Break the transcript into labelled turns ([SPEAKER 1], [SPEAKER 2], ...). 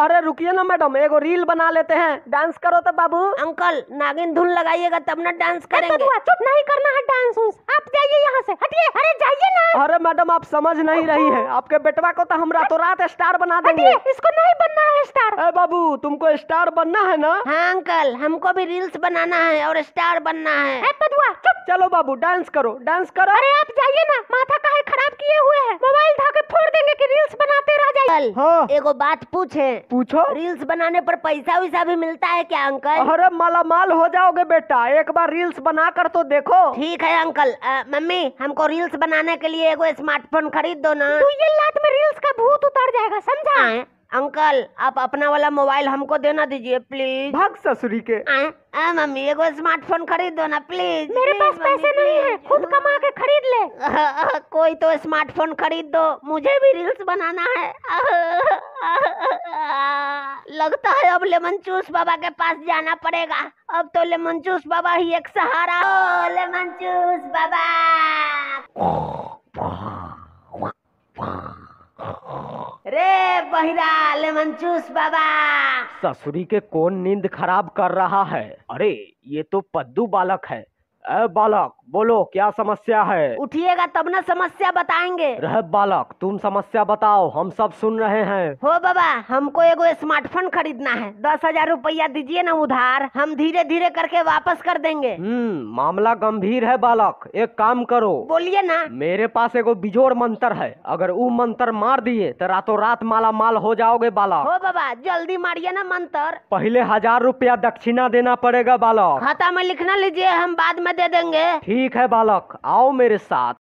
[SPEAKER 1] अरे रुकिए ना मैडम एगो रील बना लेते हैं डांस करो तो बाबू अंकल नागिन धुन लगाइएगा तब ना डांस करेंगे चुप नहीं करना है डांस
[SPEAKER 2] आप जाइए यहाँ से हटिए अरे जाइए ना अरे मैडम आप समझ नहीं रही है आपके बेटवा को तो हम रातों रात स्टार बना देंगे इसको नहीं बनना है स्टार अरे बाबू तुमको स्टार बनना है ना
[SPEAKER 1] हाँ अंकल हमको भी रील्स बनाना है और स्टार बनना है चलो बाबू डांस करो डांस करो अरे आप जाइए ना माथा का खराब किए हुए है मोबाइल ढाके अंकल हाँ एगो बात पूछे पूछो रील्स बनाने पर पैसा वैसा भी मिलता है क्या अंकल अरे मालामाल हो जाओगे बेटा एक बार रील्स बना कर तो देखो ठीक है अंकल आ, मम्मी हमको रील्स बनाने के लिए एगो स्मार्टफोन खरीद दो ना तू ये लात में रील्स का भूत उतर जाएगा समझा अंकल आप अपना वाला मोबाइल हमको देना दीजिए प्लीज
[SPEAKER 2] भाग ससुरी के आ,
[SPEAKER 1] आ, मम्मी एगो स्मार्टफोन खरीद दो ना प्लीज मेरे पास पैसे नहीं है खुद कोई तो स्मार्टफोन खरीद दो मुझे भी रील्स बनाना है लगता है अब लेमन चूस बाबा के पास जाना पड़ेगा अब तो लेमन चूस बाबा ही एक सहारा ओ लेमन चूस बाबा रे बहिरा लेमन चूस बाबा
[SPEAKER 2] ससुरी के कौन नींद खराब कर रहा है अरे ये तो पद्दू बालक है बालक बोलो क्या समस्या है
[SPEAKER 1] उठिएगा तब ना समस्या बताएंगे रह
[SPEAKER 2] बालक तुम समस्या बताओ हम सब सुन रहे हैं
[SPEAKER 1] हो बाबा हमको एगो स्मार्टफोन खरीदना है दस हजार रूपया दीजिए ना उधार हम धीरे धीरे करके वापस कर देंगे
[SPEAKER 2] हम्म मामला गंभीर है बालक एक काम करो बोलिए ना मेरे पास एगो बिजोड़ मंत्र है अगर वो मंत्र मार दिए तो रातों रात माला माल हो जाओगे बालक हो
[SPEAKER 1] बाबा जल्दी मारिए ना मंत्र पहले
[SPEAKER 2] हजार रूपया दक्षिणा देना पड़ेगा बालक
[SPEAKER 1] खाता में लिखना लीजिए हम बाद में दे देंगे
[SPEAKER 2] ठीक है बालक आओ मेरे साथ